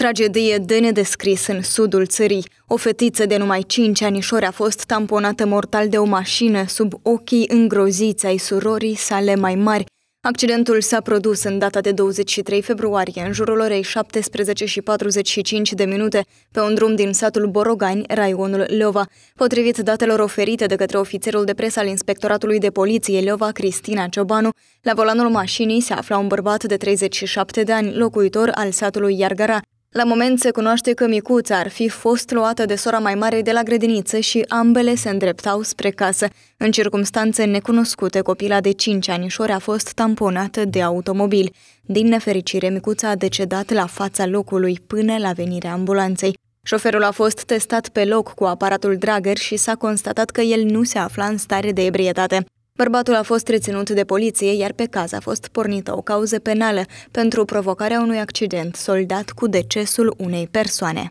Tragedie de nedescris în sudul țării. O fetiță de numai 5 anișori a fost tamponată mortal de o mașină sub ochii îngroziți ai surorii sale mai mari. Accidentul s-a produs în data de 23 februarie, în jurul orei 17 și 45 de minute, pe un drum din satul Borogani, raionul Leova. Potrivit datelor oferite de către ofițerul de presă al Inspectoratului de Poliție Leova, Cristina Ciobanu, la volanul mașinii se afla un bărbat de 37 de ani, locuitor al satului Iargara. La moment se cunoaște că micuța ar fi fost luată de sora mai mare de la grădiniță și ambele se îndreptau spre casă. În circunstanțe necunoscute, copila de 5 anișori a fost tamponată de automobil. Din nefericire, micuța a decedat la fața locului până la venirea ambulanței. Șoferul a fost testat pe loc cu aparatul Drager și s-a constatat că el nu se afla în stare de ebrietate. Bărbatul a fost reținut de poliție, iar pe caz a fost pornită o cauză penală pentru provocarea unui accident soldat cu decesul unei persoane.